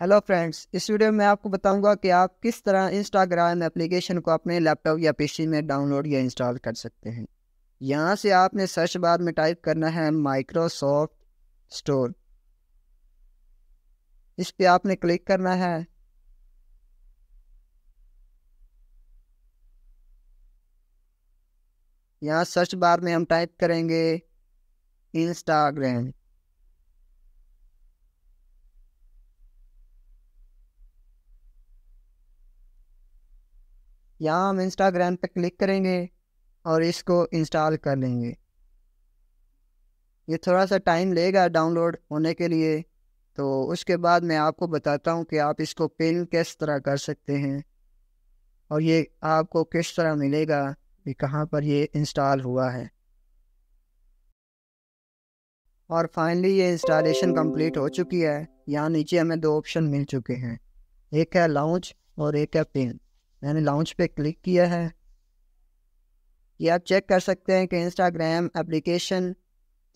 hello friends इस video में आपको बताऊंगा कि आप किस तरह इंस्टाग्राम एप्लीकेशन को अपने लैपटॉप या पीसी में डाउनलोड या इंस्टॉल कर सकते हैं यहाँ से आपने सर्च बार में टाइप करना है माइक्रोसॉफ्ट स्टोर इस पर आपने क्लिक करना है यहाँ सर्च बार में हम टाइप करेंगे इंस्टाग्राम यहाँ हम इंस्टाग्राम पे क्लिक करेंगे और इसको इंस्टॉल कर लेंगे ये थोड़ा सा टाइम लेगा डाउनलोड होने के लिए तो उसके बाद मैं आपको बताता हूँ कि आप इसको पिन किस तरह कर सकते हैं और ये आपको किस तरह मिलेगा कि कहाँ पर ये इंस्टॉल हुआ है और फाइनली ये इंस्टॉलेशन कंप्लीट हो चुकी है यहाँ नीचे हमें दो ऑप्शन मिल चुके हैं एक है लॉन्च और एक है पिन मैंने लॉन्च पे क्लिक किया है ये आप चेक कर सकते हैं कि इंस्टाग्राम एप्लीकेशन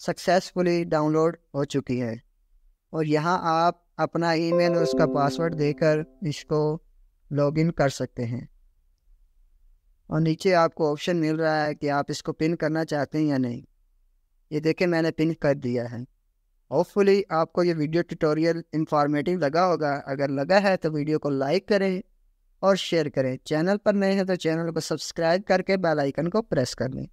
सक्सेसफुली डाउनलोड हो चुकी है और यहाँ आप अपना ईमेल और उसका पासवर्ड देकर इसको लॉगिन कर सकते हैं और नीचे आपको ऑप्शन मिल रहा है कि आप इसको पिन करना चाहते हैं या नहीं ये देखें मैंने पिन कर दिया है होपफुली आपको ये वीडियो ट्यूटोरियल इंफॉर्मेटिव लगा होगा अगर लगा है तो वीडियो को लाइक करें और शेयर करें चैनल पर नए हैं तो चैनल को सब्सक्राइब करके बेल आइकन को प्रेस कर लें